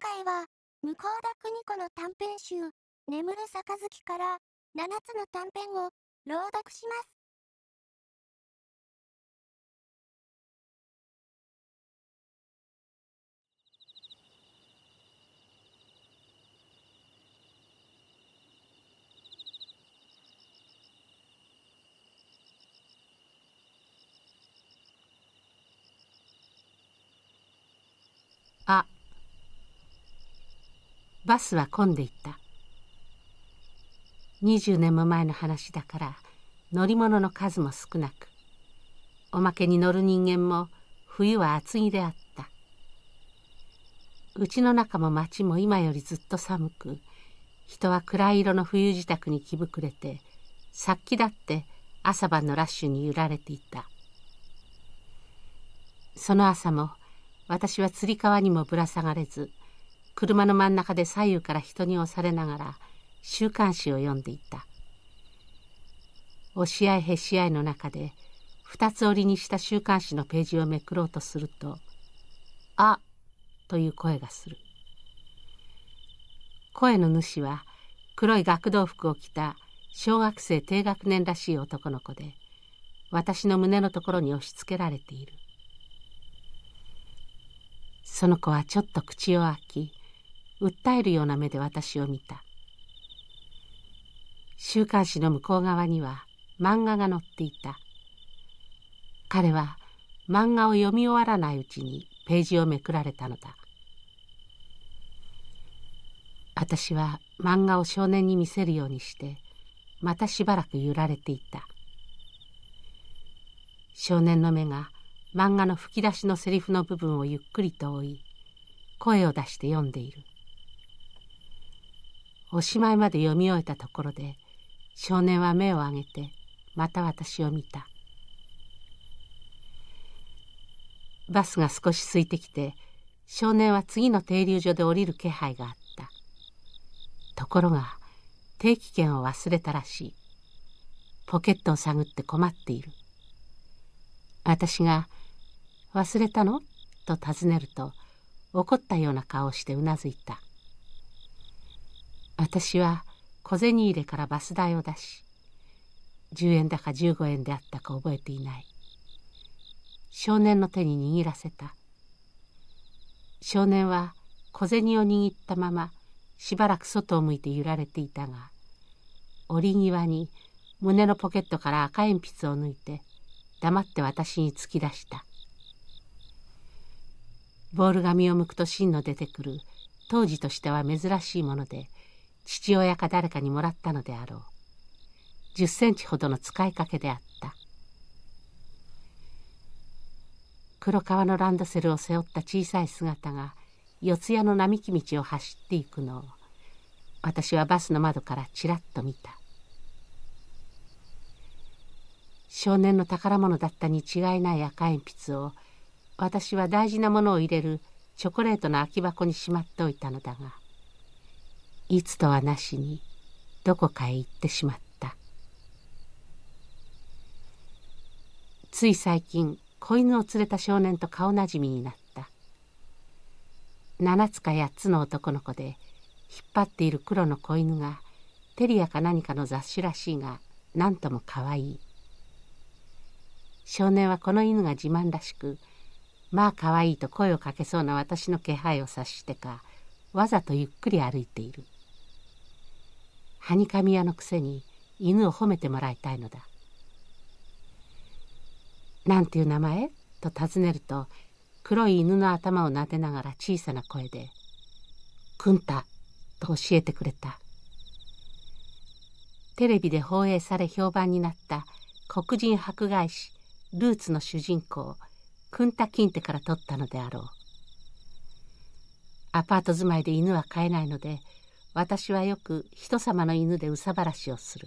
回は、向田邦子の短編集、眠る杯から、7つの短編を朗読します。あバスは混んでいた20年も前の話だから乗り物の数も少なくおまけに乗る人間も冬は厚着であったうちの中も町も今よりずっと寒く人は暗い色の冬支度に着ぶくれて殺気だって朝晩のラッシュに揺られていたその朝も私はつり革にもぶら下がれず車の真ん中で左右から人に押されながら週刊誌を読んでいた押し合いへし合いの中で二つ折りにした週刊誌のページをめくろうとすると「あ」という声がする声の主は黒い学童服を着た小学生低学年らしい男の子で私の胸のところに押し付けられているその子はちょっと口を開き訴えるような目で私を見た週刊誌の向こう側には漫画が載っていた彼は漫画を読み終わらないうちにページをめくられたのだ私は漫画を少年に見せるようにしてまたしばらく揺られていた少年の目が漫画の吹き出しのセリフの部分をゆっくりと追い声を出して読んでいるおしまいまで読み終えたところで少年は目を上げてまた私を見たバスが少し空いてきて少年は次の停留所で降りる気配があったところが定期券を忘れたらしいポケットを探って困っている私が「忘れたの?」と尋ねると怒ったような顔をしてうなずいた私は小銭入れからバス代を出し10円だか15円であったか覚えていない少年の手に握らせた少年は小銭を握ったまましばらく外を向いて揺られていたが折り際に胸のポケットから赤鉛筆を抜いて黙って私に突き出したボール紙を剥くと芯の出てくる当時としては珍しいもので父親か誰かにもらったのであろう10センチほどの使いかけであった黒革のランドセルを背負った小さい姿が四谷の並木道を走っていくのを私はバスの窓からちらっと見た少年の宝物だったに違いない赤鉛筆を私は大事なものを入れるチョコレートの空き箱にしまっておいたのだがいつとはなしにどこかへ行ってしまったつい最近子犬を連れた少年と顔なじみになった7つか8つの男の子で引っ張っている黒の子犬がテリアか何かの雑種らしいが何ともかわいい少年はこの犬が自慢らしくまあかわいいと声をかけそうな私の気配を察してかわざとゆっくり歩いているはにかみ屋のくせに犬を褒めてもらいたいのだ。なんていう名前と尋ねると黒い犬の頭を撫でながら小さな声で「くんた」と教えてくれたテレビで放映され評判になった黒人迫害師ルーツの主人公くんたキンテから取ったのであろうアパート住まいで犬は飼えないので私はよく人様の犬で憂さ晴らしをする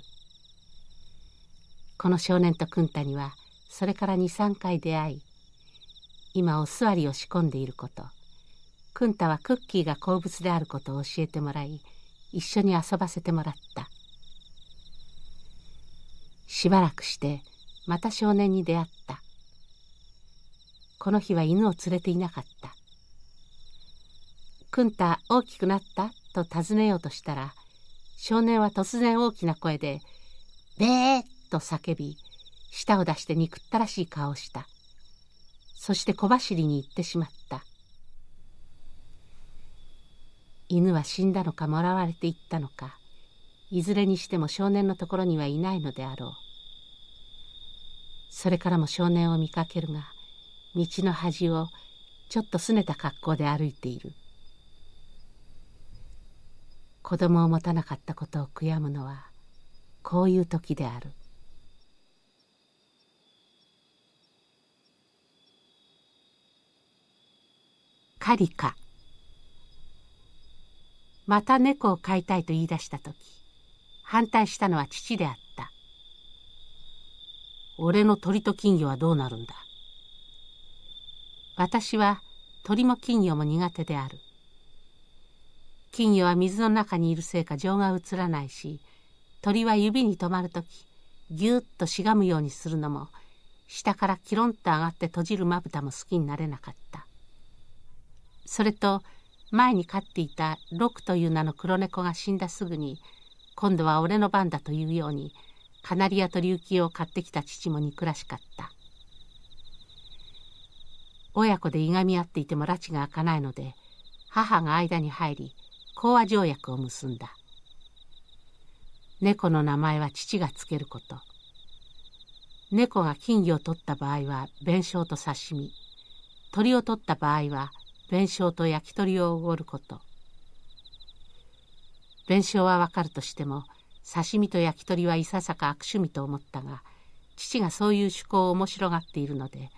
この少年と君太にはそれから23回出会い今お座りを仕込んでいること君太はクッキーが好物であることを教えてもらい一緒に遊ばせてもらったしばらくしてまた少年に出会ったこの日は犬を連れていなかった「くんた大きくなった?」と尋ねようとしたら少年は突然大きな声で「べー!」と叫び舌を出して憎ったらしい顔をしたそして小走りに行ってしまった犬は死んだのかもらわれていったのかいずれにしても少年のところにはいないのであろうそれからも少年を見かけるが道の端をちょっとすねた格好で歩いている。子供を持たなかったことを悔やむのはこういう時である狩りかまた猫を飼いたいと言い出した時反対したのは父であった俺の鳥と金魚はどうなるんだ私は鳥も金魚も苦手である金魚は水の中にいるせいか情が移らないし鳥は指に止まる時ぎゅっとしがむようにするのも下からキロンと上がって閉じるまぶたも好きになれなかったそれと前に飼っていたロクという名の黒猫が死んだすぐに今度は俺の番だというようにカナリアと琉球を買ってきた父も憎らしかった親子でいがみ合っていても拉致が開かないので母が間に入り講和条約を結んだ猫の名前は父がつけること猫が金魚を取った場合は弁償と刺身鳥を取った場合は弁償と焼き鳥をおごること弁償はわかるとしても刺身と焼き鳥はいささか悪趣味と思ったが父がそういう趣向を面白がっているので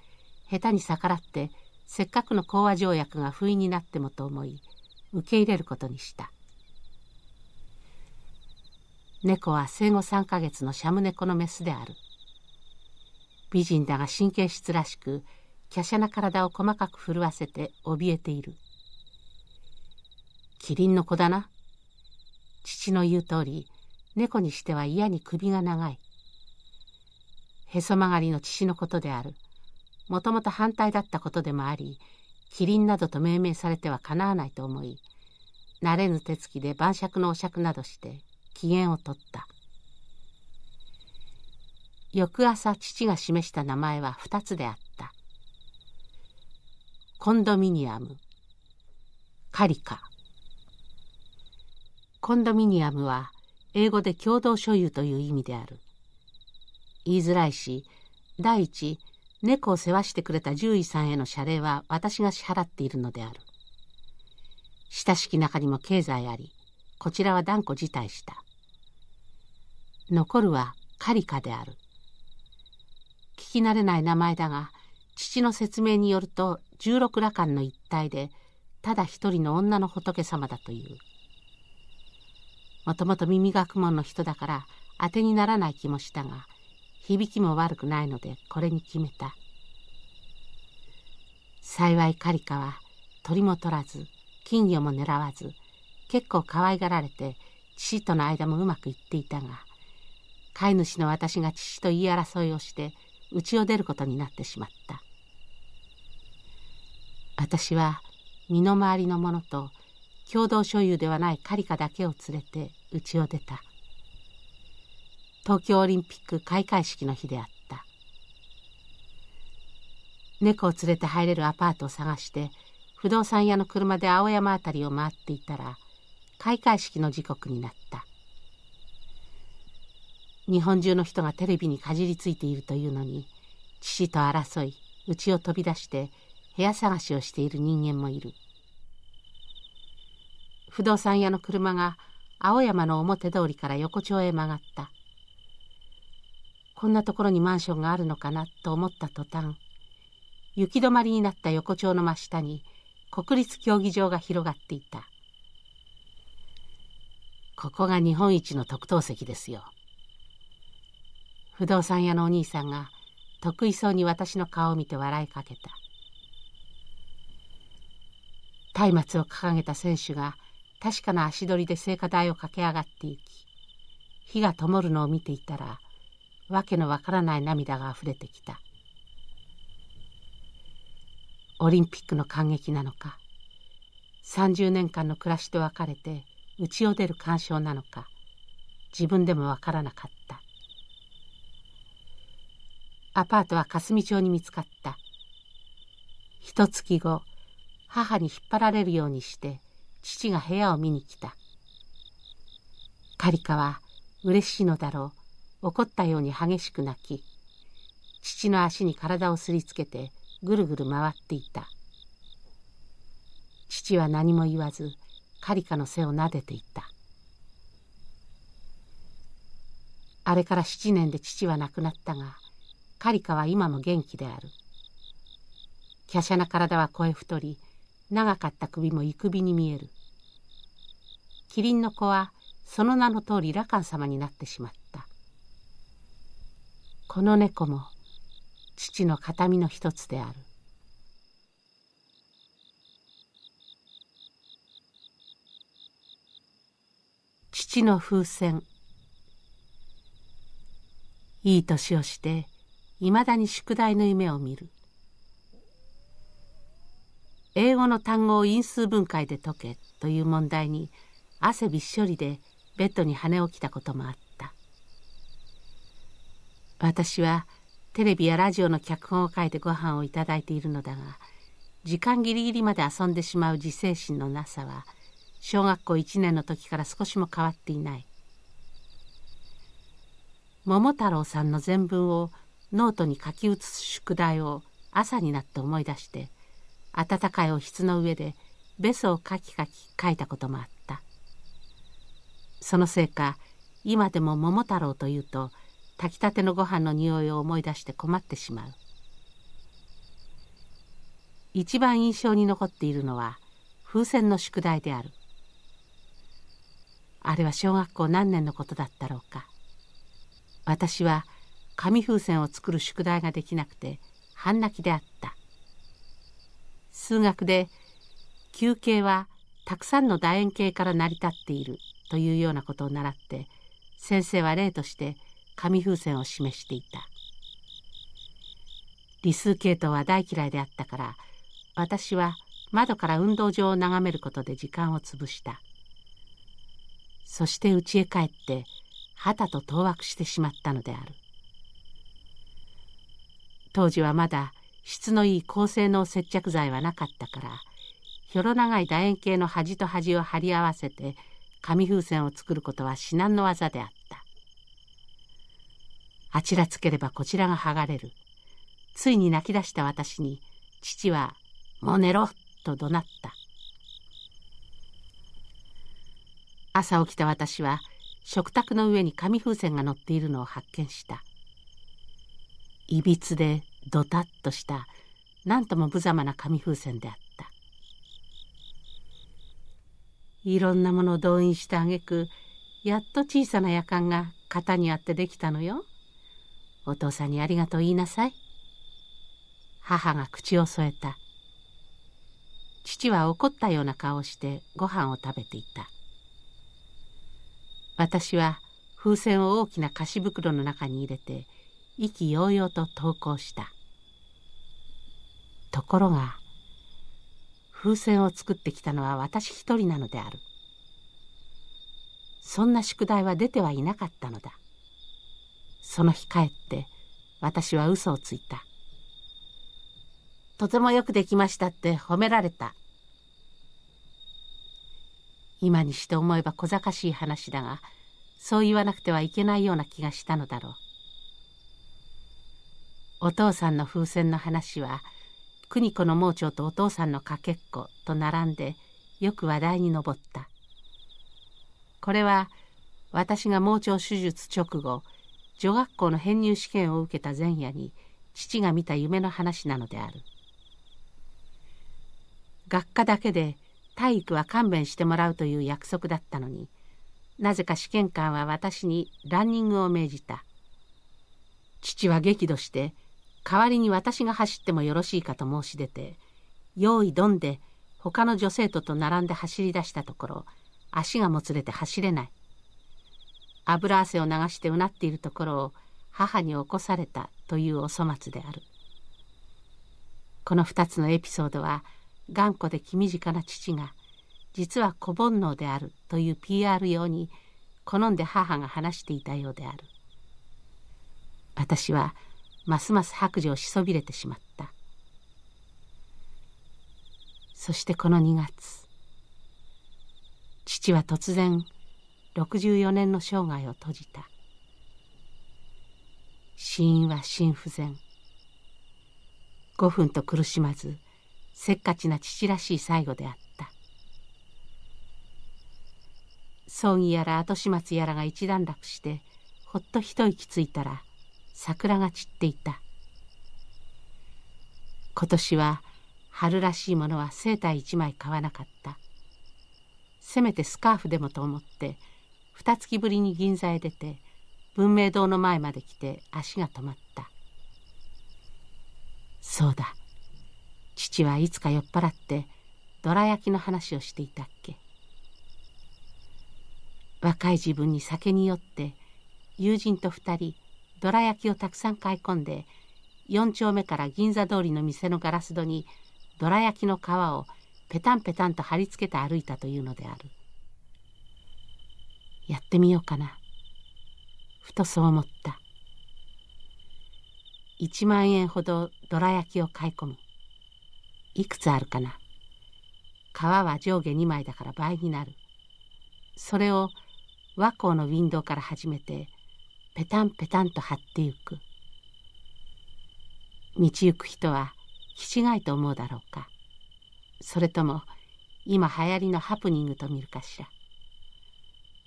下手に逆らってせっかくの講和条約が不意になってもと思い受け入れることにした猫は生後3ヶ月のシャム猫のメスである美人だが神経質らしく華奢な体を細かく震わせて怯えているキリンの子だな父の言う通り猫にしては嫌に首が長いへそ曲がりの父のことであるもともと反対だったことでもあり非倫などと命名されてはかなわないと思い慣れぬ手つきで晩酌のお酌などして機嫌を取った翌朝父が示した名前は2つであったコンドミニアムカリカコンドミニアムは英語で共同所有という意味である言いづらいし第一猫を世話してくれた獣医さんへの謝礼は私が支払っているのである。親しき中にも経済あり、こちらは断固辞退した。残るはカリカである。聞き慣れない名前だが、父の説明によると十六羅漢の一体で、ただ一人の女の仏様だという。もともと耳学問の人だから当てにならない気もしたが、響きも悪くないのでこれに決めた幸いカリカは鳥も取らず金魚も狙わず結構可愛がられて父との間もうまくいっていたが飼い主の私が父と言い争いをして家を出ることになってしまった私は身の回りのものと共同所有ではないカリカだけを連れて家を出た東京オリンピック開会式の日であった猫を連れて入れるアパートを探して不動産屋の車で青山辺りを回っていたら開会式の時刻になった日本中の人がテレビにかじりついているというのに父と争い家を飛び出して部屋探しをしている人間もいる不動産屋の車が青山の表通りから横丁へ曲がったこんなところにマンションがあるのかなと思った途端行き止まりになった横丁の真下に国立競技場が広がっていたここが日本一の特等席ですよ不動産屋のお兄さんが得意そうに私の顔を見て笑いかけた松明を掲げた選手が確かな足取りで聖火台を駆け上がっていき火が灯るのを見ていたらわけのわからない涙があふれてきたオリンピックの感激なのか30年間の暮らしと別れて家を出る感傷なのか自分でもわからなかったアパートは霞町に見つかった一月後母に引っ張られるようにして父が部屋を見に来た「カリカは嬉しいのだろう怒ったように激しく泣き父の足に体をすりつけてぐるぐる回っていた父は何も言わずカリカの背を撫でていたあれから7年で父は亡くなったがカリカは今も元気である華奢な体は声太り長かった首も行くびに見えるキリンの子はその名の通り羅漢様になってしまったこの猫も父の形見の一つである。父の風船いい年をしていまだに宿題の夢を見る英語の単語を因数分解で解けという問題に汗びっしょりでベッドに跳ね起きたこともあった私はテレビやラジオの脚本を書いてご飯をいただいているのだが時間ギリギリまで遊んでしまう自制心のなさは小学校1年の時から少しも変わっていない桃太郎さんの全文をノートに書き写す宿題を朝になって思い出して暖かいおひつの上でべそをカキカキ書いたこともあったそのせいか今でも桃太郎というと「炊きたてのご飯の匂いを思い出して困ってしまう一番印象に残っているのは風船の宿題であるあれは小学校何年のことだったろうか私は紙風船を作る宿題ができなくて半泣きであった数学で球形はたくさんの楕円形から成り立っているというようなことを習って先生は例として「紙風船を示していた理数系統は大嫌いであったから私は窓から運動場を眺めることで時間を潰したそして家へ帰って旗と当惑してしまったのである当時はまだ質のいい高性能接着剤はなかったからひょろ長い楕円形の端と端を貼り合わせて紙風船を作ることは至難の業であったあちらつければこちらが剥がれる。ついに泣き出した私に、父は、もう寝ろと怒鳴った。朝起きた私は、食卓の上に紙風船が乗っているのを発見した。いびつでドタッとした何とも無様な紙風船であったいろんなものを動員したげく、やっと小さな夜間が型にあってできたのよお父さんにありがとう言いなさい。母が口を添えた。父は怒ったような顔をしてご飯を食べていた。私は風船を大きな菓子袋の中に入れて意気揚々と投稿した。ところが風船を作ってきたのは私一人なのである。そんな宿題は出てはいなかったのだ。その日帰って私は嘘をついたとてもよくできましたって褒められた今にして思えば小賢しい話だがそう言わなくてはいけないような気がしたのだろうお父さんの風船の話は邦子の盲腸とお父さんのかけっこと並んでよく話題に上ったこれは私が盲腸手術直後女学校の編入試験を受けた前夜に父が見た夢の話なのである学科だけで体育は勘弁してもらうという約束だったのになぜか試験官は私にランニングを命じた父は激怒して代わりに私が走ってもよろしいかと申し出て用意どんで他の女生徒と並んで走り出したところ足がもつれて走れない油汗を流してうなっているところを母に起こされたというお粗末であるこの2つのエピソードは頑固で気短な父が実は子煩悩であるという PR 用に好んで母が話していたようである私はますます白状しそびれてしまったそしてこの2月父は突然64年の生涯を閉じた死因は心不全5分と苦しまずせっかちな父らしい最後であった葬儀やら後始末やらが一段落してほっと一息ついたら桜が散っていた今年は春らしいものはセーター一枚買わなかったせめてスカーフでもと思って二月ぶりに銀座へ出て文明堂の前まで来て足が止まったそうだ父はいつか酔っ払ってどら焼きの話をしていたっけ若い自分に酒に酔って友人と二人どら焼きをたくさん買い込んで四丁目から銀座通りの店のガラス戸にどら焼きの皮をペタンペタンと貼り付けて歩いたというのである。やってみようかな。ふとそう思った。1万円ほどどら焼きを買い込む。いくつあるかな。皮は上下2枚だから倍になる。それを和光のウィンドウから始めてペタンペタンと張ってゆく。道行く人はひしがいと思うだろうか。それとも今流行りのハプニングと見るかしら。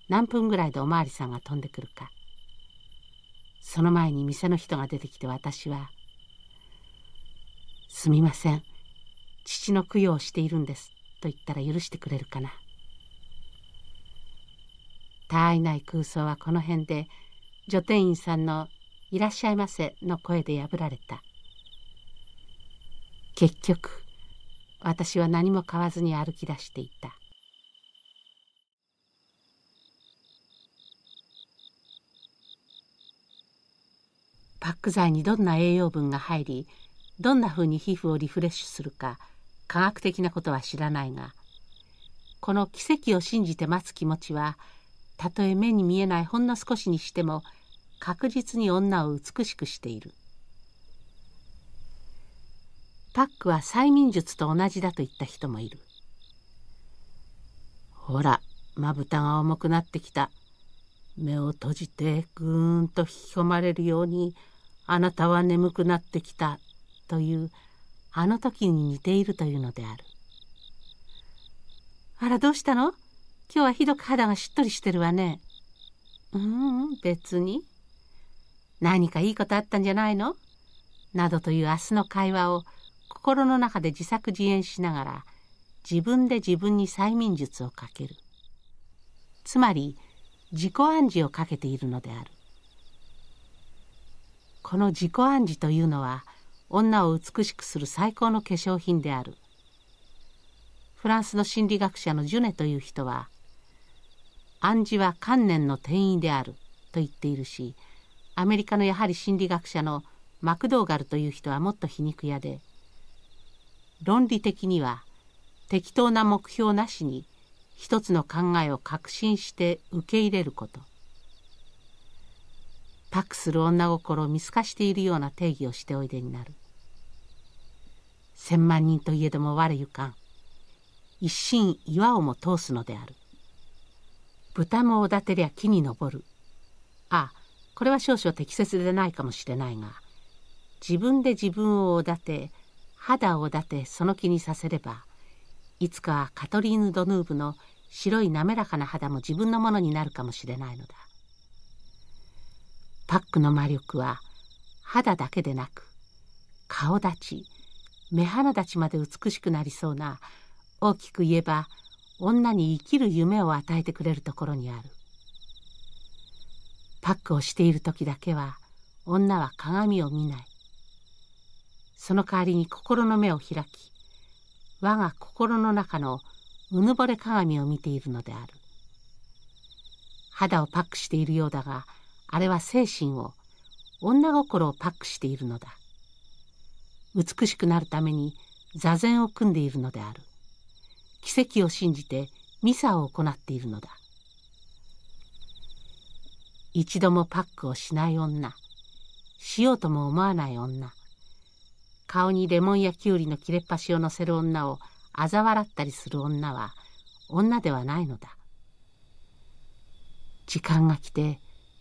何分ぐらいでお巡りさんが飛んでくるかその前に店の人が出てきて私は「すみません父の供養をしているんです」と言ったら許してくれるかな他愛ない空想はこの辺で女店員さんの「いらっしゃいませ」の声で破られた結局私は何も買わずに歩き出していた薬にどんな栄養分が入りどんなふうに皮膚をリフレッシュするか科学的なことは知らないがこの奇跡を信じて待つ気持ちはたとえ目に見えないほんの少しにしても確実に女を美しくしているパックは催眠術と同じだと言った人もいるほらまぶたが重くなってきた目を閉じてぐーんと引き込まれるようにあなたは眠くなってきたというあの時に似ているというのである。あらどうしたの今日はひどく肌がしっとりしてるわね。うーん別に。何かいいことあったんじゃないのなどという明日の会話を心の中で自作自演しながら自分で自分に催眠術をかける。つまり自己暗示をかけているのである。この自己暗示というのは女を美しくする最高の化粧品であるフランスの心理学者のジュネという人は「暗示は観念の転移である」と言っているしアメリカのやはり心理学者のマクドーガルという人はもっと皮肉屋で論理的には適当な目標なしに一つの考えを確信して受け入れることパする女心を見透かしているような定義をしておいでになる千万人といえども我ゆかん一心岩をも通すのである豚もおだてりゃ木に登るあこれは少々適切でないかもしれないが自分で自分をおだて肌をおだてその気にさせればいつかカトリーヌ・ドヌーブの白い滑らかな肌も自分のものになるかもしれないのだパックの魔力は肌だけでなく顔立ち目鼻立ちまで美しくなりそうな大きく言えば女に生きる夢を与えてくれるところにあるパックをしている時だけは女は鏡を見ないその代わりに心の目を開き我が心の中のうぬぼれ鏡を見ているのである肌をパックしているようだがあれは精神を女心をパックしているのだ美しくなるために座禅を組んでいるのである奇跡を信じてミサを行っているのだ一度もパックをしない女しようとも思わない女顔にレモンやきゅうりの切れっ端を乗せる女を嘲笑ったりする女は女ではないのだ時間が来て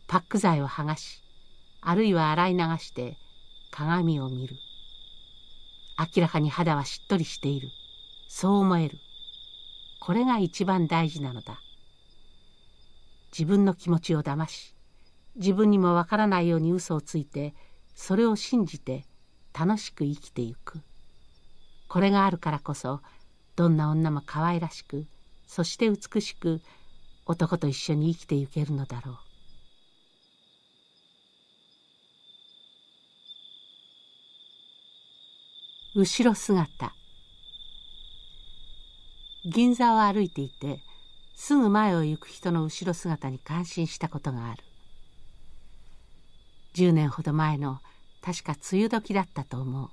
パック剤を剥がしあるいは洗い流して鏡を見る明らかに肌はしっとりしているそう思えるこれが一番大事なのだ自分の気持ちを騙し自分にもわからないように嘘をついてそれを信じて楽しく生きてゆくこれがあるからこそどんな女も可愛らしくそして美しく男と一緒に生きてゆけるのだろう後ろ姿銀座を歩いていてすぐ前を行く人の後ろ姿に感心したことがある10年ほど前の確か梅雨時だったと思う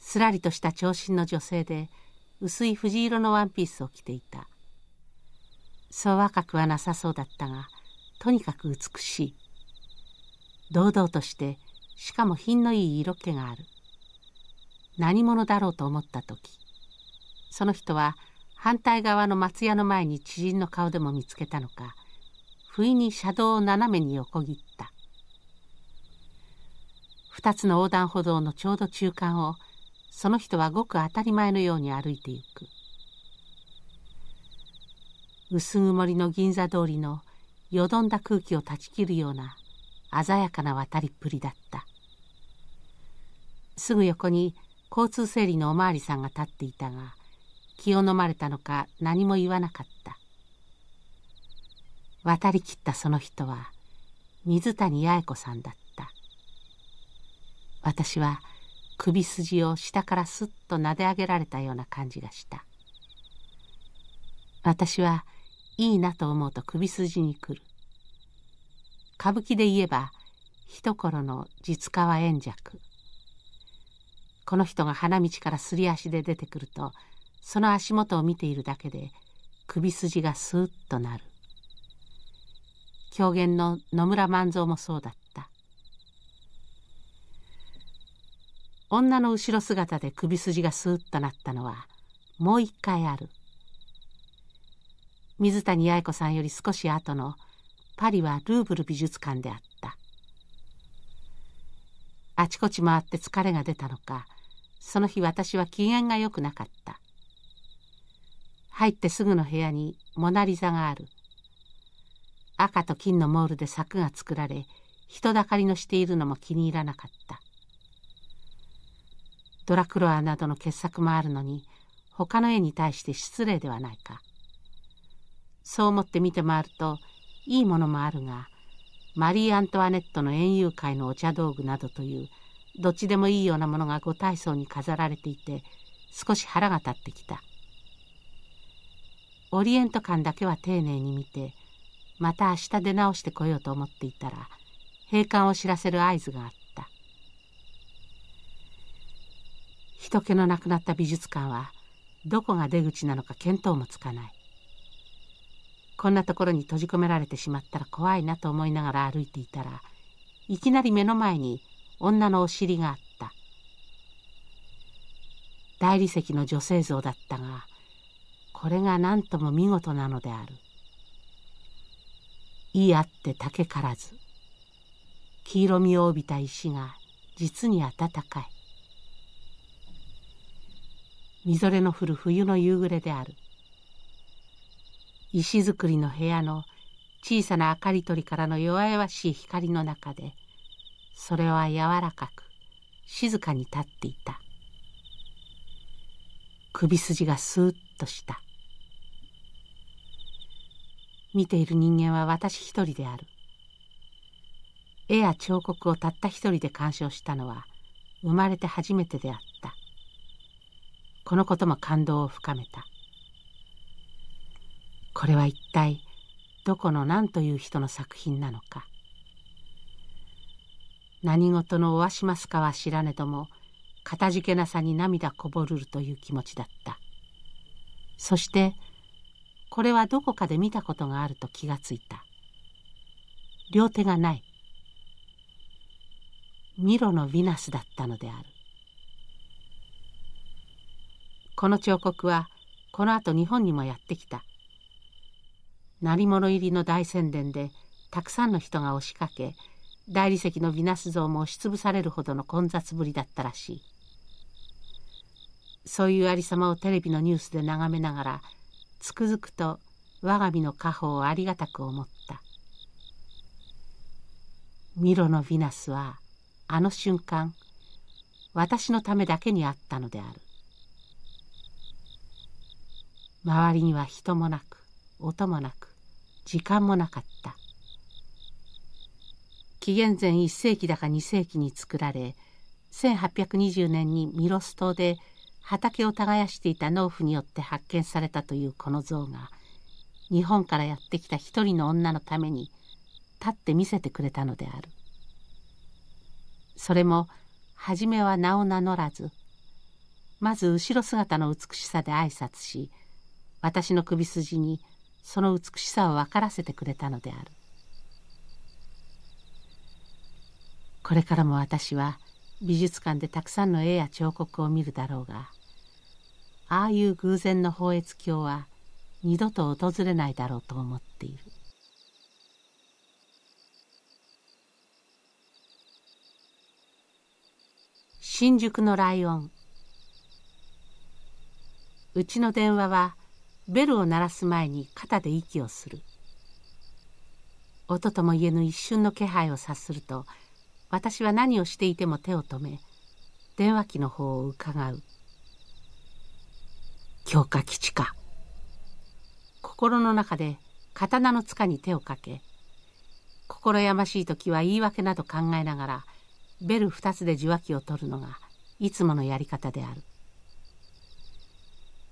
すらりとした長身の女性で薄い藤色のワンピースを着ていたそう若くはなさそうだったがとにかく美しい堂々としてしかも品のいい色気がある何者だろうと思った時その人は反対側の松屋の前に知人の顔でも見つけたのか不意に車道を斜めに横切った2つの横断歩道のちょうど中間をその人はごく当たり前のように歩いてゆく薄曇りの銀座通りのよどんだ空気を断ち切るような鮮やかな渡りっぷりだったすぐ横に交通整理のおまわりさんが立っていたが気をのまれたのか何も言わなかった渡りきったその人は水谷八重子さんだった私は首筋を下からすっとなで上げられたような感じがした私はいいなと思うと首筋にくる歌舞伎で言えば一頃の実家は円尺この人が花道からすり足で出てくるとその足元を見ているだけで首筋がスーッとなる狂言の野村万蔵もそうだった女の後ろ姿で首筋がスーッとなったのはもう一回ある水谷八重子さんより少し後のパリはルーブル美術館であったあちこち回って疲れが出たのかその日私は機嫌が良くなかった。入ってすぐの部屋にモナリザがある。赤と金のモールで柵が作られ、人だかりのしているのも気に入らなかった。ドラクロアなどの傑作もあるのに、他の絵に対して失礼ではないか。そう思って見て回ると、いいものもあるが、マリー・アントワネットの園遊会のお茶道具などというどっちでもいいようなものが五体操に飾られていて少し腹が立ってきたオリエント館だけは丁寧に見てまた明日出直してこようと思っていたら閉館を知らせる合図があった人気のなくなった美術館はどこが出口なのか見当もつかないこんなところに閉じ込められてしまったら怖いなと思いながら歩いていたらいきなり目の前に女のお尻があった大理石の女性像だったがこれが何とも見事なのであるいいあって竹からず黄色みを帯びた石が実に暖かいみぞれの降る冬の夕暮れである石造りの部屋の小さな明かり取りからの弱々しい光の中でそれは柔らかく静かに立っていた首筋がスーッとした見ている人間は私一人である絵や彫刻をたった一人で鑑賞したのは生まれて初めてであったこのことも感動を深めたこれは一体どこの何という人の作品なのか何事のおわしますかは知らねどもかたじけなさに涙こぼるるという気持ちだったそしてこれはどこかで見たことがあると気がついた両手がないミロのヴィナスだったのであるこの彫刻はこの後日本にもやってきた鳴り物入りの大宣伝でたくさんの人が押しかけ大理石のヴィナス像も押しつぶされるほどの混雑ぶりだったらしいそういうありさまをテレビのニュースで眺めながらつくづくと我が身の家宝をありがたく思ったミロのヴィナスはあの瞬間私のためだけにあったのである周りには人もなく音もなく時間もなかった紀元前1世紀だか2世紀に作られ1820年にミロス島で畑を耕していた農夫によって発見されたというこの像が日本からやってきた一人の女のために立って見せてくれたのであるそれも初めは名を名乗らずまず後ろ姿の美しさで挨拶し私の首筋にその美しさを分からせてくれたのであるこれからも私は美術館でたくさんの絵や彫刻を見るだろうがああいう偶然の放越鏡は二度と訪れないだろうと思っている。新宿のライオンうちの電話はベルを鳴らす前に肩で息をする音とも言えぬ一瞬の気配を察すると私は何をしていても手を止め電話機の方を伺う「強化基地か」心の中で刀の塚に手をかけ心やましい時は言い訳など考えながらベル2つで受話器を取るのがいつものやり方である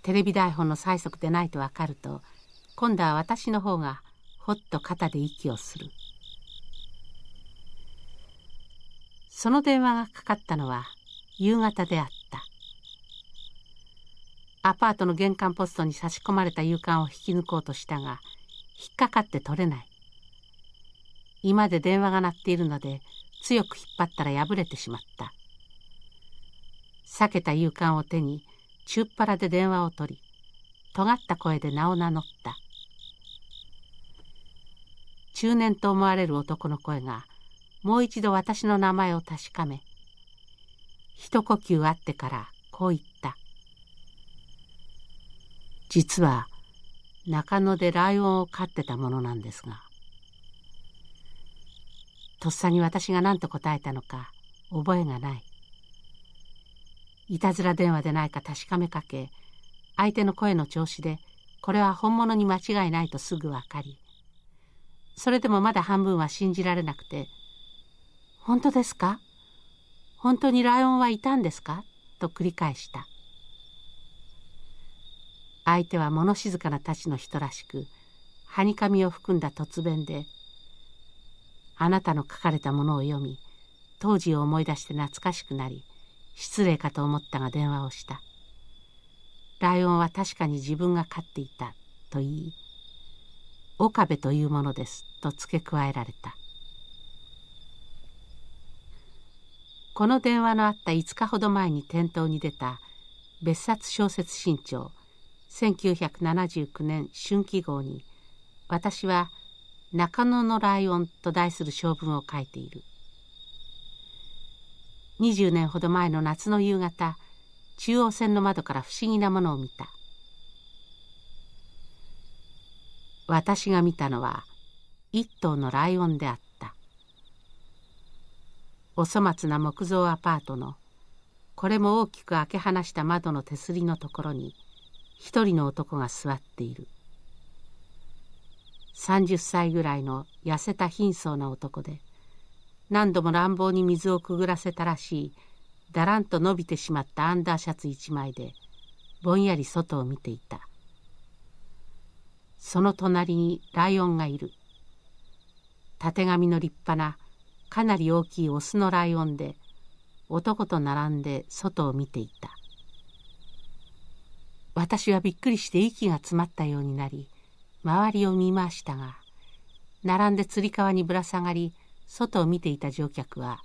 テレビ台本の催促でないと分かると今度は私の方がほっと肩で息をする。その電話がかかったのは夕方であったアパートの玄関ポストに差し込まれた夕刊を引き抜こうとしたが引っかかって取れない居間で電話が鳴っているので強く引っ張ったら破れてしまった避けた夕刊を手に中っ腹で電話を取り尖った声で名を名乗った中年と思われる男の声がもう一度私の名前を確かめ一呼吸あってからこう言った「実は中野でライオンを飼ってたものなんですが」とっさに私が何と答えたのか覚えがないいたずら電話でないか確かめかけ相手の声の調子でこれは本物に間違いないとすぐ分かりそれでもまだ半分は信じられなくて本当ですか本当にライオンはいたんですかと繰り返した。相手は物静かな太ちの人らしく、はにかみを含んだ突弁で、あなたの書かれたものを読み、当時を思い出して懐かしくなり、失礼かと思ったが電話をした。ライオンは確かに自分が飼っていたと言い、岡部というものですと付け加えられた。この電話のあった5日ほど前に店頭に出た別冊小説新潮1979年春季号に私は中野のライオンと題する小文を書いている20年ほど前の夏の夕方中央線の窓から不思議なものを見た私が見たのは一頭のライオンであったお粗末な木造アパートのこれも大きく開け放した窓の手すりのところに一人の男が座っている30歳ぐらいの痩せた貧相な男で何度も乱暴に水をくぐらせたらしいだらんと伸びてしまったアンダーシャツ一枚でぼんやり外を見ていたその隣にライオンがいるたてがみの立派なかなり大きいオスのライオンで男と並んで外を見ていた私はびっくりして息が詰まったようになり周りを見ましたが並んでつり革にぶら下がり外を見ていた乗客は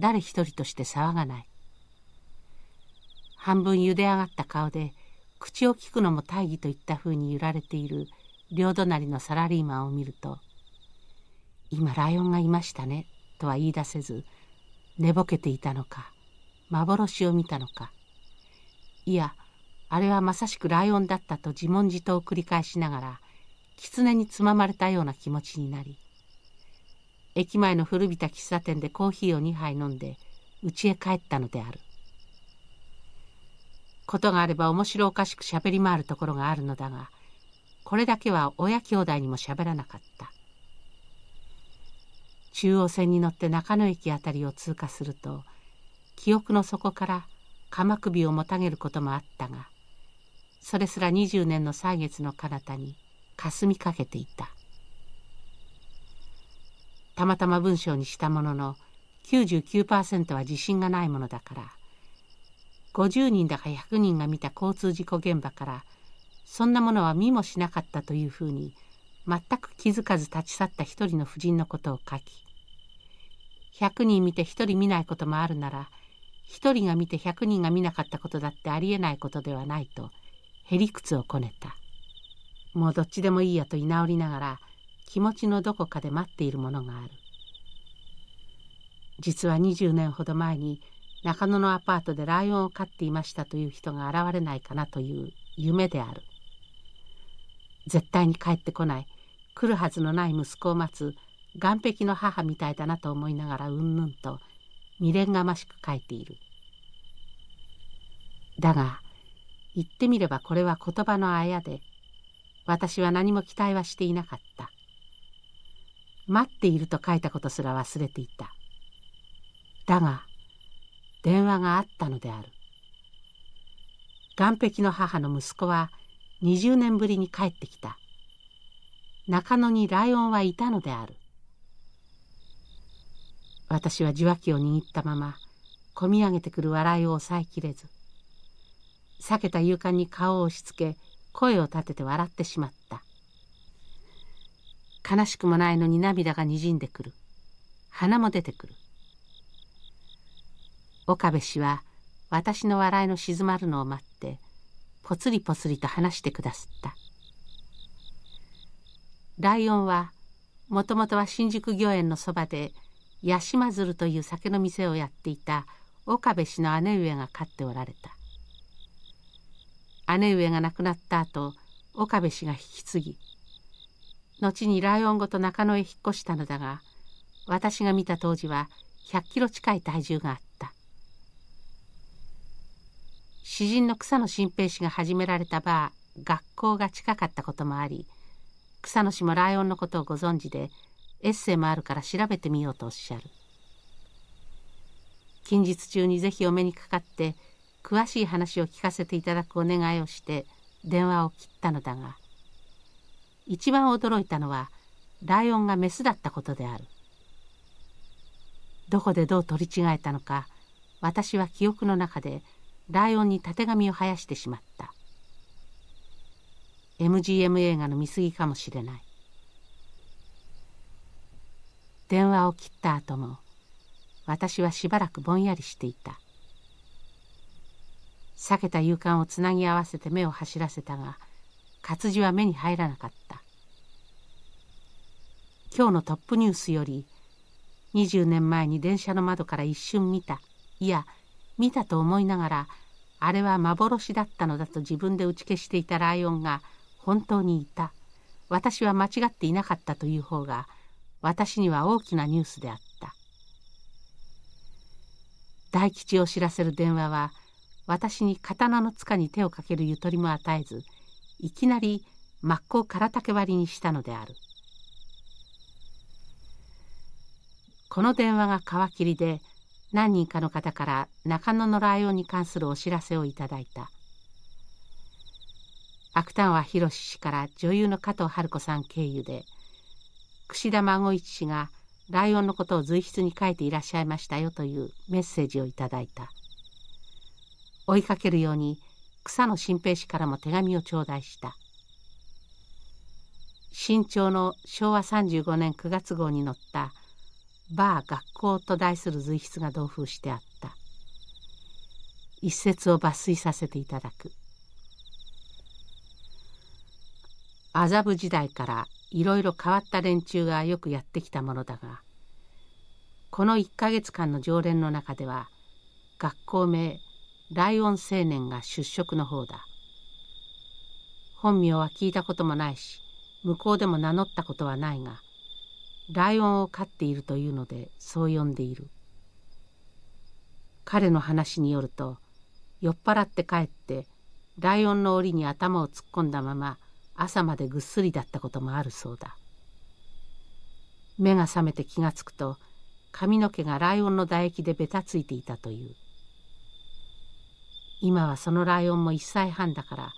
誰一人として騒がない半分茹で上がった顔で口を利くのも大義といったふうに揺られている両隣のサラリーマンを見ると「今ライオンがいましたね」とは言い出せず寝ぼけていたのか幻を見たのかいやあれはまさしくライオンだったと自問自答を繰り返しながら狐につままれたような気持ちになり駅前の古びた喫茶店でコーヒーを2杯飲んで家へ帰ったのであることがあれば面白おかしくしゃべり回るところがあるのだがこれだけは親兄弟にもしゃべらなかった中央線に乗って中野駅辺りを通過すると記憶の底から鎌首をもたげることもあったがそれすら20年の歳月の彼方にかすみかけていたたまたま文章にしたものの99%は自信がないものだから50人だか100人が見た交通事故現場からそんなものは見もしなかったというふうに全く気づかず立ち去った一人の婦人のことを書き100人見て1人見ないこともあるなら1人が見て100人が見なかったことだってありえないことではないとへりくつをこねたもうどっちでもいいやと居直りながら気持ちのどこかで待っているものがある実は20年ほど前に中野のアパートでライオンを飼っていましたという人が現れないかなという夢である絶対に帰ってこない来るはずのない息子を待つ岸壁の母みたいだなと思いながらうんぬんと未練がましく書いているだが言ってみればこれは言葉のあやで私は何も期待はしていなかった待っていると書いたことすら忘れていただが電話があったのである岸壁の母の息子は20年ぶりに帰ってきた中野にライオンはいたのである私は受話器を握ったままこみ上げてくる笑いを抑えきれず避けた勇敢に顔を押し付け声を立てて笑ってしまった悲しくもないのに涙がにじんでくる鼻も出てくる岡部氏は私の笑いの静まるのを待ったぽつりぽつりと話してくださったライオンはもともとは新宿御苑のそばでヤシマズルという酒の店をやっていた岡部氏の姉上が飼っておられた姉上が亡くなった後岡部氏が引き継ぎ後にライオンごと中野へ引っ越したのだが私が見た当時は100キロ近い体重があった知人の草野新平氏が始められたバー学校が近かったこともあり草野氏もライオンのことをご存知でエッセイもあるから調べてみようとおっしゃる近日中にぜひお目にかかって詳しい話を聞かせていただくお願いをして電話を切ったのだが一番驚いたのはライオンがメスだったことであるどこでどう取り違えたのか私は記憶の中でライオンにたてがみを生やしてしまった MGM 映画の見過ぎかもしれない電話を切った後も私はしばらくぼんやりしていた裂けた勇敢をつなぎ合わせて目を走らせたが活字は目に入らなかった今日のトップニュースより20年前に電車の窓から一瞬見たいや見たと思いながらあれは幻だったのだと自分で打ち消していたライオンが本当にいた私は間違っていなかったという方が私には大きなニュースであった大吉を知らせる電話は私に刀のかに手をかけるゆとりも与えずいきなり真っ向から竹割りにしたのであるこの電話が皮切りで何人かの方から中野のライオンに関するお知らせをいただいた芥川博氏から女優の加藤春子さん経由で櫛田孫一氏がライオンのことを随筆に書いていらっしゃいましたよというメッセージをいただいた追いかけるように草野新平氏からも手紙を頂戴した新潮の昭和35年9月号に載ったバー学校と題する随筆が同封してあった一節を抜粋させていただく麻布時代からいろいろ変わった連中がよくやってきたものだがこの1ヶ月間の常連の中では学校名ライオン青年が出職の方だ本名は聞いたこともないし向こうでも名乗ったことはないがライオンを飼っているというのでそう呼んでいる彼の話によると酔っ払って帰ってライオンの檻に頭を突っ込んだまま朝までぐっすりだったこともあるそうだ目が覚めて気がつくと髪の毛がライオンの唾液でべたついていたという今はそのライオンも1歳半だから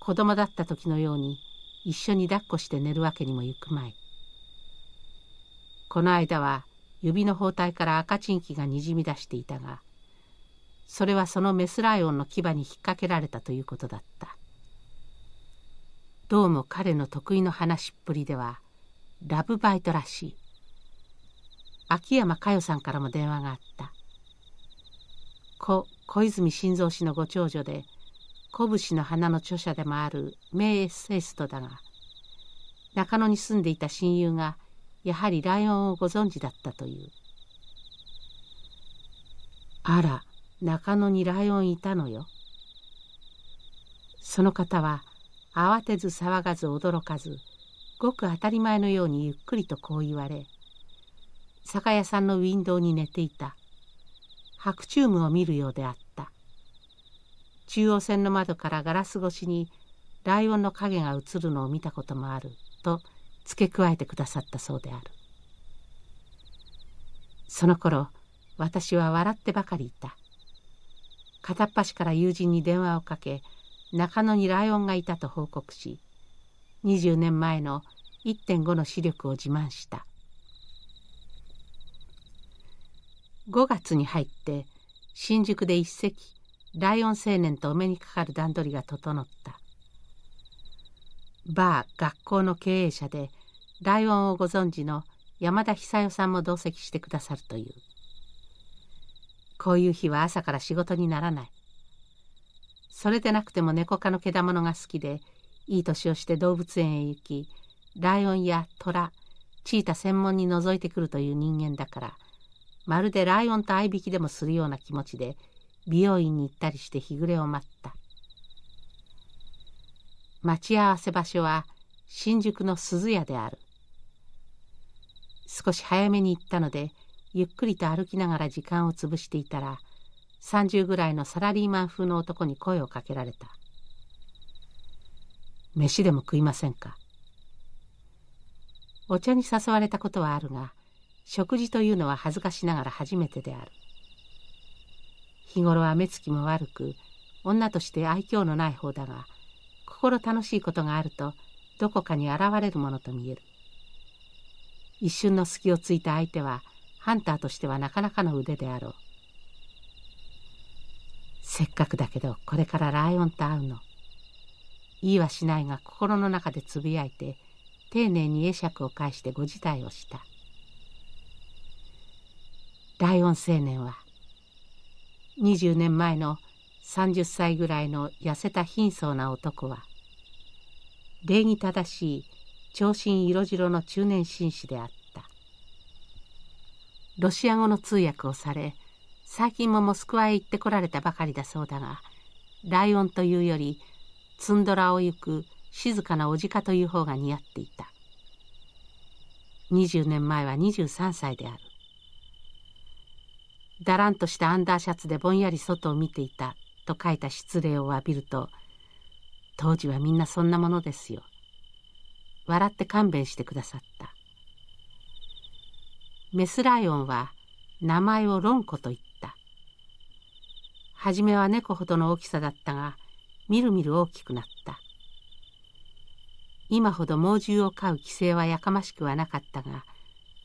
子供だった時のように一緒に抱っこして寝るわけにもいくまいこの間は指の包帯から赤チンキがにじみ出していたがそれはそのメスライオンの牙に引っ掛けられたということだったどうも彼の得意の話っぷりではラブバイトらしい秋山佳代さんからも電話があった故小泉晋三氏のご長女で拳の花の著者でもある名エッセイストだが中野に住んでいた親友がやはりライオンをご存知だったというあら中野にライオンいたのよその方は慌てず騒がず驚かずごく当たり前のようにゆっくりとこう言われ酒屋さんのウィンドウに寝ていた白昼夢を見るようであった中央線の窓からガラス越しにライオンの影が映るのを見たこともあると付け加えてくださったそうであるその頃私は笑ってばかりいた片っ端から友人に電話をかけ中野にライオンがいたと報告し20年前の1.5の視力を自慢した5月に入って新宿で一席ライオン青年とお目にかかる段取りが整ったバー学校の経営者でライオンをご存知の山田久代さんも同席してくださるというこういう日は朝から仕事にならないそれでなくても猫科の獣のが好きでいい年をして動物園へ行きライオンやトラチータ専門に覗いてくるという人間だからまるでライオンと合いびきでもするような気持ちで美容院に行ったりして日暮れを待った待ち合わせ場所は新宿の鈴屋である少し早めに行ったのでゆっくりと歩きながら時間を潰していたら30ぐらいのサラリーマン風の男に声をかけられた「飯でも食いませんか?」お茶に誘われたことはあるが食事というのは恥ずかしながら初めてである日頃は目つきも悪く女として愛嬌のない方だが心楽しいことがあるとどこかに現れるものと見える一瞬の隙をついた相手はハンターとしてはなかなかの腕であろうせっかくだけどこれからライオンと会うの言いはしないが心の中でつぶやいて丁寧に会釈を返してご辞退をしたライオン青年は20年前の30歳ぐらいの痩せた貧相な男は礼儀正しい長身色白の中年紳士であったロシア語の通訳をされ最近もモスクワへ行ってこられたばかりだそうだがライオンというよりツンドラを行く静かなおじかという方が似合っていた20年前は23歳であるだらんとしたアンダーシャツでぼんやり外を見ていたと書いた失礼を浴びると当時はみんなそんなものですよ笑って勘弁してくださったメスライオンは名前をロンコと言った初めは猫ほどの大きさだったがみるみる大きくなった今ほど猛獣を飼う規制はやかましくはなかったが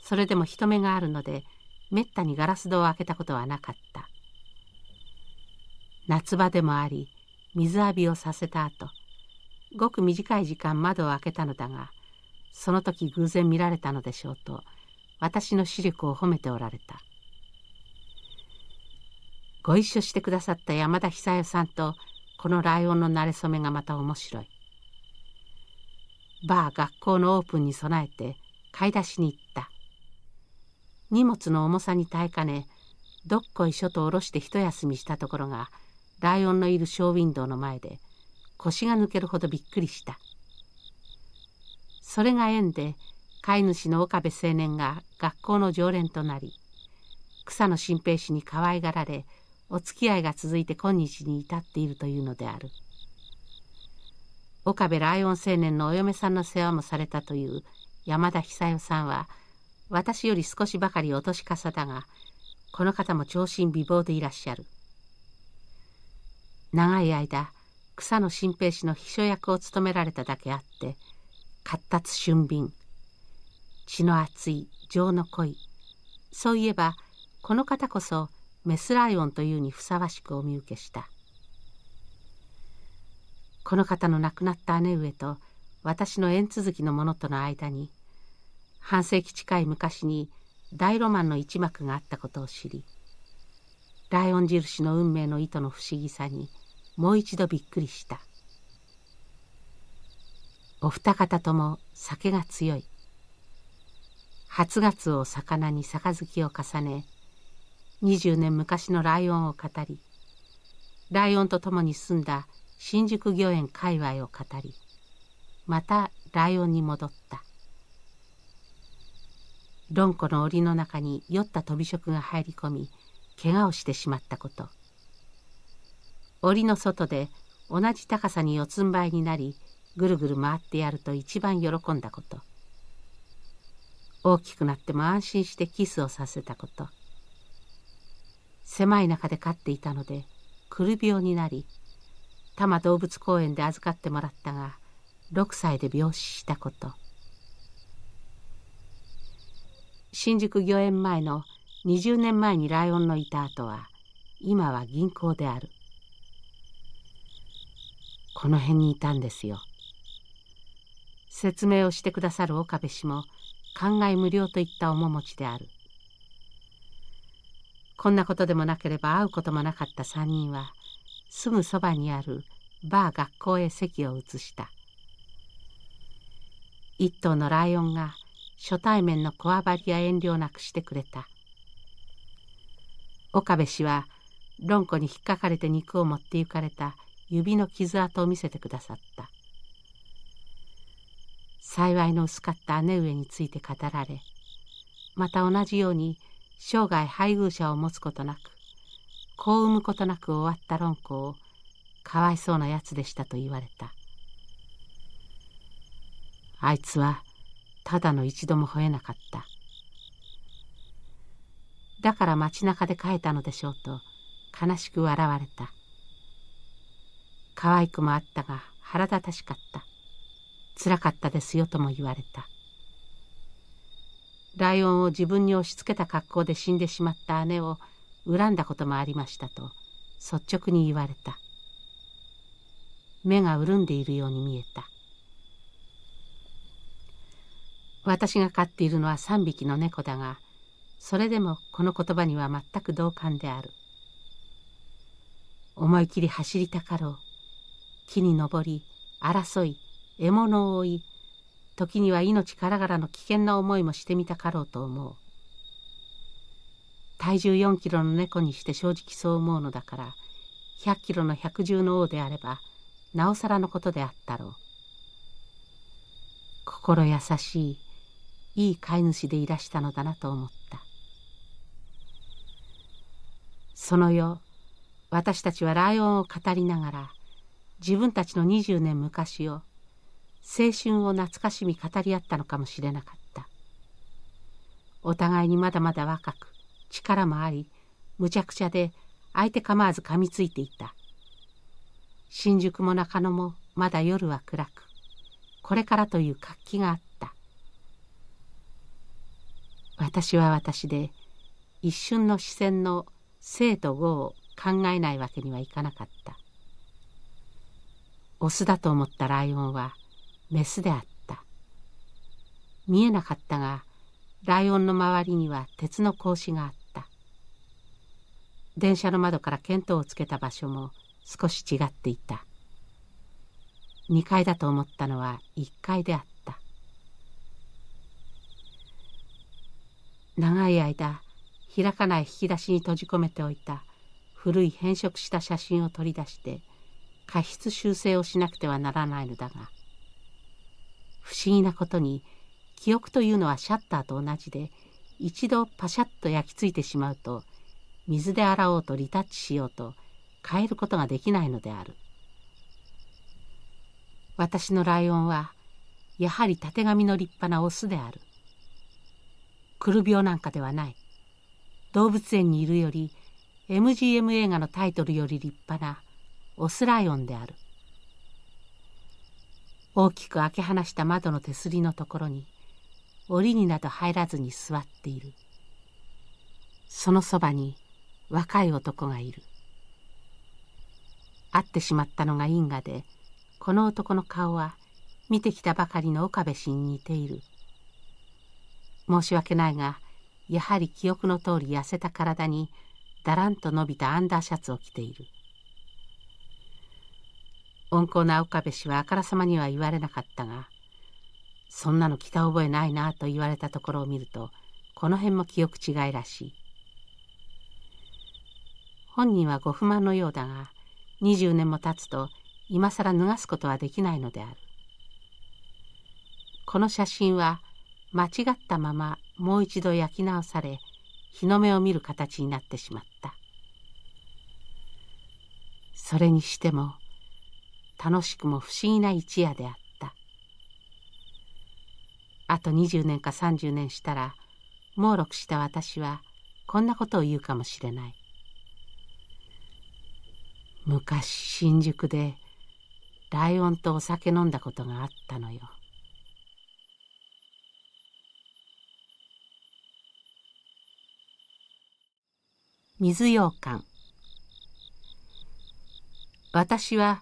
それでも人目があるのでめったにガラス戸を開けたことはなかった夏場でもあり水浴びをさせた後ごく短い時間窓を開けたのだがその時偶然見られたのでしょうと私の視力を褒めておられたご一緒してくださった山田久代さんとこのライオンの馴れ初めがまた面白いバー学校のオープンに備えて買い出しに行った荷物の重さに耐えかねどっこいしょと下ろして一休みしたところがライオンのいるショーウィンドウの前で腰が抜けるほどびっくりしたそれが縁で飼い主の岡部青年が学校の常連となり草野新平氏に可愛がられお付き合いが続いて今日に至っているというのである岡部ライオン青年のお嫁さんの世話もされたという山田久代さんは私より少しばかりお年かさだがこの方も長身美貌でいらっしゃる。長い間草野新平氏の秘書役を務められただけあって活達俊敏血の熱い情の濃いそういえばこの方こそメスライオンというにふさわしくお見受けしたこの方の亡くなった姉上と私の縁続きの者との間に半世紀近い昔に大ロマンの一幕があったことを知りライオン印の運命の意図の不思議さにもう一度びっくりしたお二方とも酒が強い初月を魚に杯を重ね20年昔のライオンを語りライオンと共に住んだ新宿御苑界隈を語りまたライオンに戻った論子の檻の中に酔った飛び職が入り込み怪我をしてしまったこと檻の外で同じ高さに四つん這いになりぐるぐる回ってやると一番喜んだこと大きくなっても安心してキスをさせたこと狭い中で飼っていたのでくる病になり多摩動物公園で預かってもらったが6歳で病死したこと新宿御苑前の20年前にライオンのいた後は今は銀行であるこの辺にいたんですよ説明をしてくださる岡部氏も感慨無量といった面持ちであるこんなことでもなければ会うこともなかった3人はすぐそばにあるバー学校へ席を移した一頭のライオンが初対面のこわばりや遠慮なくしてくれた岡部氏は論子に引っかかれて肉を持って行かれた指の傷跡を見せてくださった幸いの薄かった姉上について語られまた同じように生涯配偶者を持つことなく子を産むことなく終わった論考をかわいそうなやつでしたと言われたあいつはただの一度も吠えなかっただから街中で飼えたのでしょうと悲しく笑われた可愛くもあったが腹立たしかった辛かったですよとも言われたライオンを自分に押し付けた格好で死んでしまった姉を恨んだこともありましたと率直に言われた目が潤んでいるように見えた私が飼っているのは3匹の猫だがそれでもこの言葉には全く同感である思い切り走りたかろう木に登り争い獲物を追い時には命からがらの危険な思いもしてみたかろうと思う体重4キロの猫にして正直そう思うのだから100キロの百獣の王であればなおさらのことであったろう心優しいいい飼い主でいらしたのだなと思ったその夜私たちはライオンを語りながら自分たちの20年昔を青春を懐かしみ語り合ったのかもしれなかったお互いにまだまだ若く力もありむちゃくちゃで相手構わず噛みついていた新宿も中野もまだ夜は暗くこれからという活気があった私は私で一瞬の視線の生と業を考えないわけにはいかなかったオスだと思ったライオンはメスであった見えなかったがライオンの周りには鉄の格子があった電車の窓から見当をつけた場所も少し違っていた2階だと思ったのは1階であった長い間開かない引き出しに閉じ込めておいた古い変色した写真を取り出して過失修正をしなくてはならないのだが不思議なことに記憶というのはシャッターと同じで一度パシャッと焼き付いてしまうと水で洗おうとリタッチしようと変えることができないのである私のライオンはやはりたてがみの立派なオスであるくる病なんかではない動物園にいるより MGM 映画のタイトルより立派なオスライオンである大きく開け放した窓の手すりのところに檻になど入らずに座っているそのそばに若い男がいる会ってしまったのが因果でこの男の顔は見てきたばかりの岡部氏に似ている申し訳ないがやはり記憶の通り痩せた体にだらんと伸びたアンダーシャツを着ている。温厚な岡部氏はあからさまには言われなかったが「そんなの着た覚えないな」と言われたところを見るとこの辺も記憶違いらしい本人はご不満のようだが20年も経つと今更脱がすことはできないのであるこの写真は間違ったままもう一度焼き直され日の目を見る形になってしまったそれにしても楽しくも不思議な一夜であったあと20年か30年したら猛録した私はこんなことを言うかもしれない昔新宿でライオンとお酒飲んだことがあったのよ水羊羹私は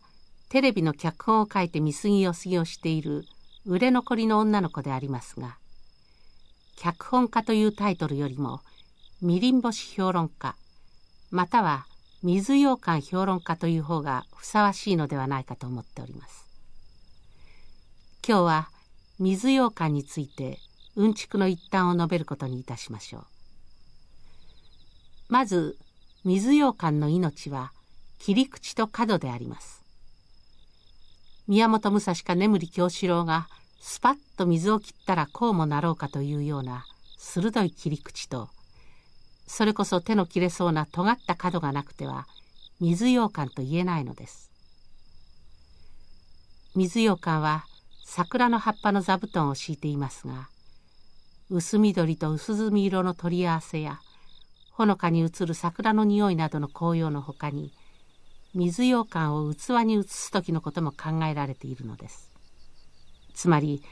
テレビの脚本を書いて見過ぎを過ぎをしている売れ残りの女の子でありますが脚本家というタイトルよりもみりん星評論家または水羊羹評論家という方がふさわしいのではないかと思っております。今日は水羊羹についてうんちくの一端を述べることにいたしましょう。まず水羊羹の命は切り口と角であります。宮本武蔵か眠り京四郎がスパッと水を切ったらこうもなろうかというような鋭い切り口とそれこそ手の切れそうな尖った角がなくては水羊羹と言えないのです水羊羹は桜の葉っぱの座布団を敷いていますが薄緑と薄墨色の取り合わせやほのかに映る桜の匂いなどの紅葉のほかに水羊羹を器に移す時のことも考えられているのですつまり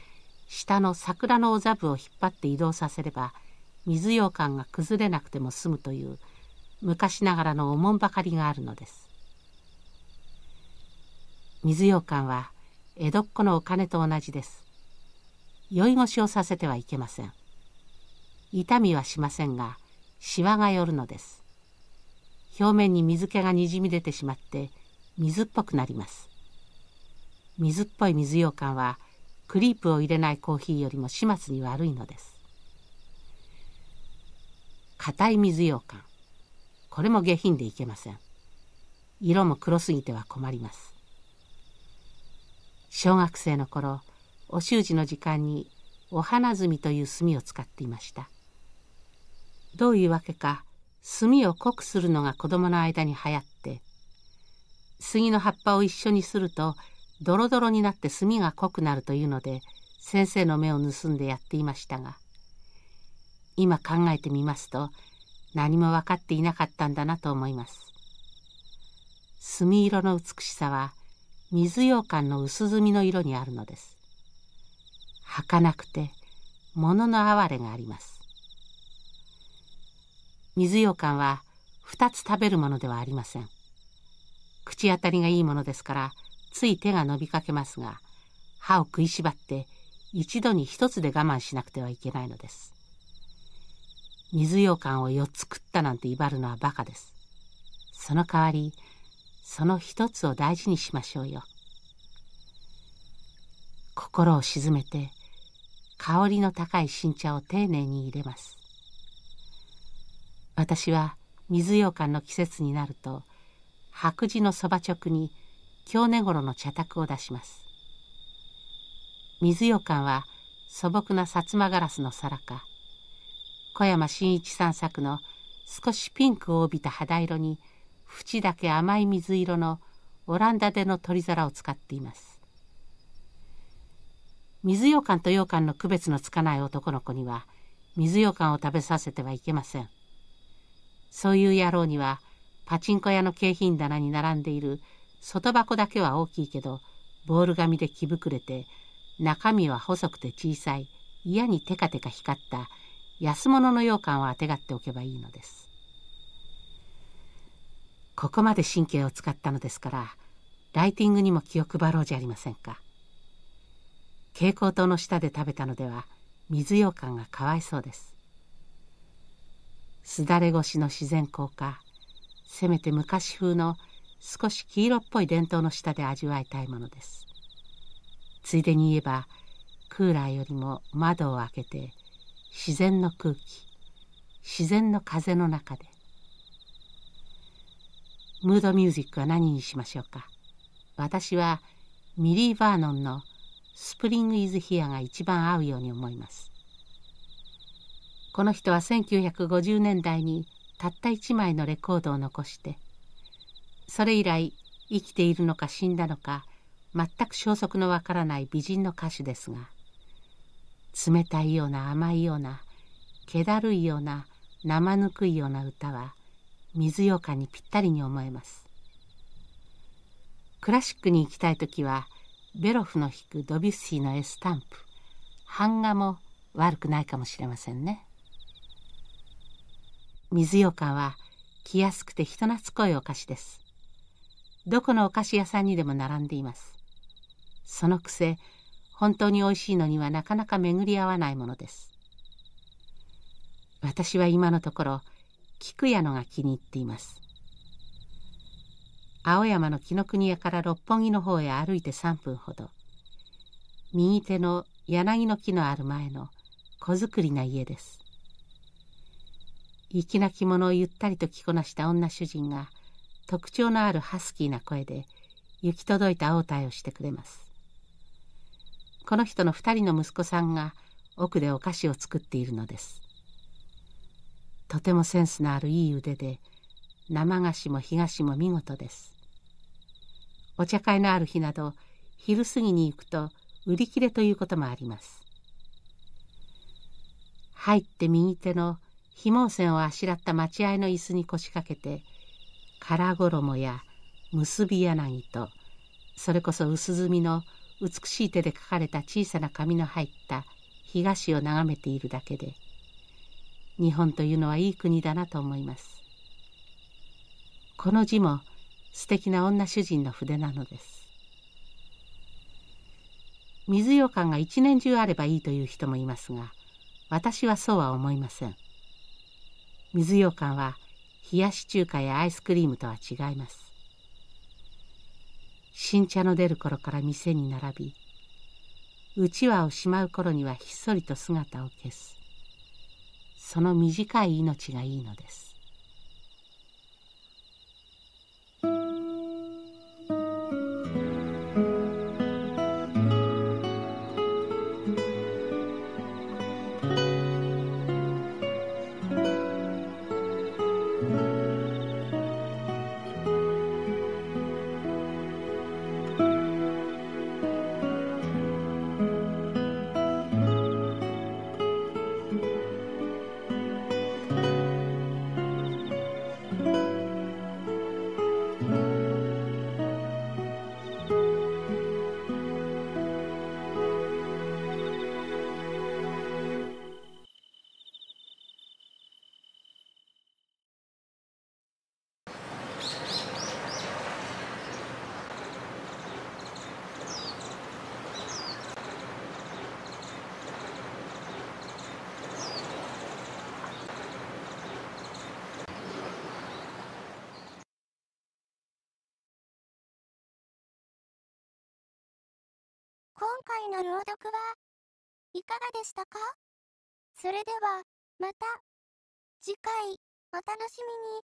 下の桜のお座部を引っ張って移動させれば水羊羹が崩れなくても済むという昔ながらのおもんばかりがあるのです水羊羹は江戸っ子のお金と同じです酔い腰をさせてはいけません痛みはしませんがしわが寄るのです表面に水気がにじみ出てしまって水っぽくなります水っぽい水羊羹はクリープを入れないコーヒーよりも始末に悪いのです硬い水羊羹これも下品でいけません色も黒すぎては困ります小学生の頃お習字の時間にお花摘みという墨を使っていましたどういうわけか炭を濃くするのが子供の間に流行って杉の葉っぱを一緒にするとドロドロになって炭が濃くなるというので先生の目を盗んでやっていましたが今考えてみますと何も分かっていなかったんだなと思います墨色の美しさは水羊羹の薄墨の色にあるのです儚くて物の哀れがあります水羊羹は2つ食べるものではありません口当たりがいいものですからつい手が伸びかけますが歯を食いしばって一度に一つで我慢しなくてはいけないのです水羊羹を4つ食ったなんて威張るのはバカですその代わりその一つを大事にしましょうよ心を静めて香りの高い新茶を丁寧に入れます私は水羊羹の季節になると白磁のそば直に京根頃の茶卓を出します水羊羹は素朴な薩摩ガラスの皿か小山真一さん作の少しピンクを帯びた肌色に縁だけ甘い水色のオランダでの取り皿を使っています水羊羹と羊羹の区別のつかない男の子には水羊羹を食べさせてはいけませんそういう野郎にはパチンコ屋の景品棚に並んでいる外箱だけは大きいけどボール紙で着膨れて中身は細くて小さい嫌にテカテカ光った安物の羊羹をあてがっておけばいいのです。ここまで神経を使ったのですからライティングにも気を配ろうじゃありませんか。蛍光灯の下で食べたのでは水羊羹がかわいそうです。すだれ越しの自然光かせめて昔風の少し黄色っぽい伝統の下で味わいたいものですついでに言えばクーラーよりも窓を開けて自然の空気自然の風の中でムードミュージックは何にしましょうか私はミリー・バーノンの「スプリング・イズ・ヒア」が一番合うように思いますこの人は1950年代にたった1枚のレコードを残してそれ以来生きているのか死んだのか全く消息のわからない美人の歌手ですが冷たいような甘いような気だるいような生ぬくいような歌は水よかにぴったりに思えますクラシックに行きたい時はベロフの弾くドビュッシーの S スタンプ版画も悪くないかもしれませんね。水よかは着やすくて人懐っこいお菓子です。どこのお菓子屋さんにでも並んでいます。そのくせ本当においしいのにはなかなか巡り合わないものです。私は今のところ菊屋のが気に入っています。青山の紀の国屋から六本木の方へ歩いて3分ほど右手の柳の木のある前の小作りな家です粋な着物をゆったりと着こなした女主人が特徴のあるハスキーな声で行き届いた応対をしてくれますこの人の2人の息子さんが奥でお菓子を作っているのですとてもセンスのあるいい腕で生菓子も干菓子も見事ですお茶会のある日など昼過ぎに行くと売り切れということもあります入って右手のひも線をあしらった待合の椅子に腰掛けて唐衣や結び柳とそれこそ薄墨の美しい手で書かれた小さな紙の入った東を眺めているだけで日本というのはいい国だなと思いますこの字も素敵な女主人の筆なのです水羊羹が一年中あればいいという人もいますが私はそうは思いません水羊羹は冷やし中華やアイスクリームとは違います新茶の出る頃から店に並びうちわをしまう頃にはひっそりと姿を消すその短い命がいいのです読はいかがでしたかそれでは、また、次回、お楽しみに。